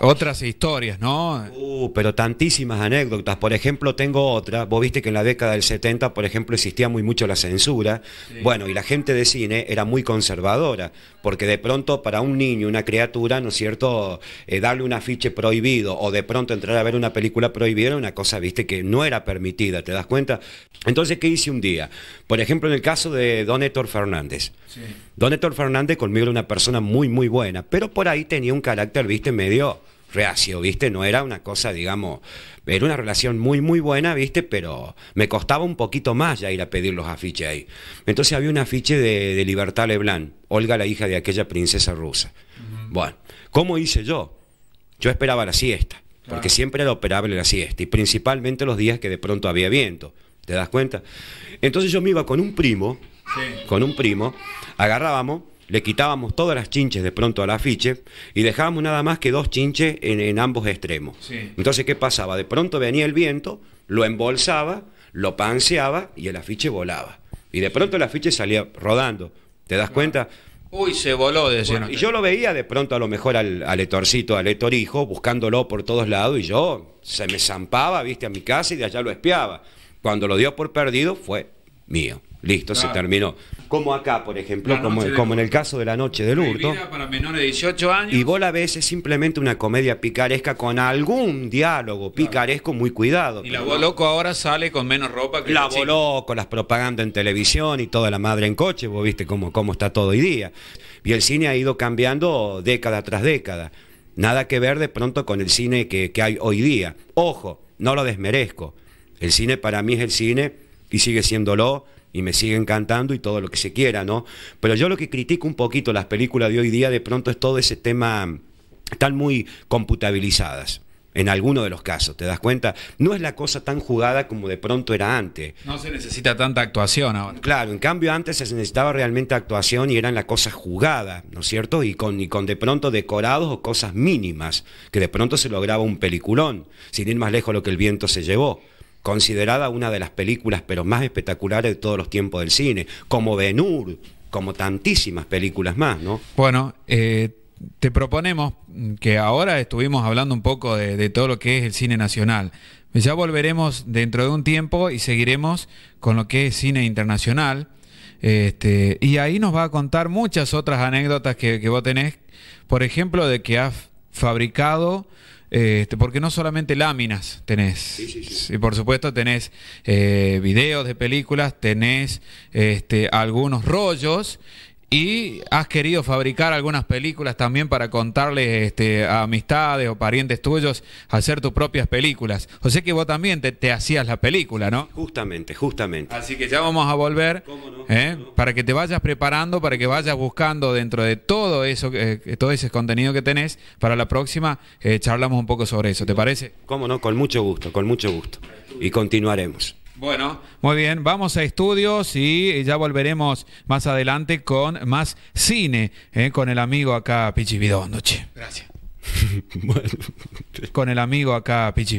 Otras historias, ¿no? Uh, pero tantísimas anécdotas. Por ejemplo, tengo otra. Vos viste que en la década del 70, por ejemplo, existía muy mucho la censura. Bueno, y la gente de cine era muy conservadora, porque de pronto para un niño, una criatura, ¿no es cierto?, eh, darle un afiche prohibido o de pronto entrar a ver una película prohibida era una cosa, viste, que no era permitida, ¿te das cuenta? Entonces, ¿qué hice un día? Por ejemplo, en el caso de Don Héctor Fernández. Don Héctor Fernández conmigo era una persona muy, muy buena, pero por ahí tenía un carácter, viste, medio reacio, ¿viste? No era una cosa, digamos, era una relación muy, muy buena, ¿viste? Pero me costaba un poquito más ya ir a pedir los afiches ahí. Entonces había un afiche de, Libertad Leblanc, Olga, la hija de aquella princesa rusa. Bueno, ¿cómo hice yo? Yo esperaba la siesta, porque siempre era operable la siesta, y principalmente los días que de pronto había viento. ¿Te das cuenta? Entonces yo me iba con un primo, con un primo, agarrábamos le quitábamos todas las chinches de pronto al afiche y dejábamos nada más que dos chinches en, ambos extremos. Entonces, ¿qué pasaba? De pronto venía el viento, lo embolsaba, lo panseaba y el afiche volaba. Y de pronto el afiche salía rodando. ¿Te das cuenta? Uy, se voló, decían. Y yo lo veía de pronto a lo mejor al, al Etorcito, al Etorijo, buscándolo por todos lados y yo se me zampaba, viste, a mi casa y de allá lo espiaba. Cuando lo dio por perdido fue mío. Listo, se terminó. Como acá, por ejemplo, como, en el caso de la noche del hurto. Para de 18 años. Y vos la ves es simplemente una comedia picaresca con algún diálogo picaresco muy cuidado. Y la Boloco ahora sale con menos ropa que la Boloco, las propagandas en televisión y toda la madre en coche, vos viste cómo, cómo está todo hoy día. Y el cine ha ido cambiando década tras década. Nada que ver de pronto con el cine que, que hay hoy día. Ojo, no lo desmerezco. El cine para mí es el cine y sigue siéndolo y me siguen cantando y todo lo que se quiera, ¿no? Pero yo lo que critico un poquito las películas de hoy día de pronto es todo ese tema, están muy computabilizadas. En alguno de los casos, ¿te das cuenta? No es la cosa tan jugada como de pronto era antes. No se necesita tanta actuación ahora. Claro, en cambio antes se necesitaba realmente actuación y eran la cosa jugada, ¿no es cierto? Y con, y con de pronto decorados o cosas mínimas, que de pronto se lograba un peliculón, sin ir más lejos lo que el viento se llevó considerada una de las películas pero más espectaculares de todos los tiempos del cine, como Ben como tantísimas películas más, ¿no? Bueno, eh, te proponemos que ahora estuvimos hablando un poco de, todo lo que es el cine nacional. Ya volveremos dentro de un tiempo y seguiremos con lo que es cine internacional. Este, y ahí nos va a contar muchas otras anécdotas que, que vos tenés, por ejemplo, de que has fabricado este, porque no solamente láminas tenés, y por supuesto tenés eh, videos de películas, tenés este, algunos rollos y has querido fabricar algunas películas también para contarles este, a amistades o parientes tuyos, hacer tus propias películas. O sea que vos también te, hacías la película, ¿no? Justamente, justamente. Así que ya vamos a volver ¿eh? para que te vayas preparando, para que vayas buscando dentro de todo eso, eh, todo ese contenido que tenés. Para la próxima eh, charlamos un poco sobre eso, ¿te parece? Cómo no, con mucho gusto, con mucho gusto. Y continuaremos. Bueno, muy bien, vamos a estudios y ya volveremos más adelante con más cine, eh, con el amigo acá, Pichi Gracias. Con el amigo acá, Pichi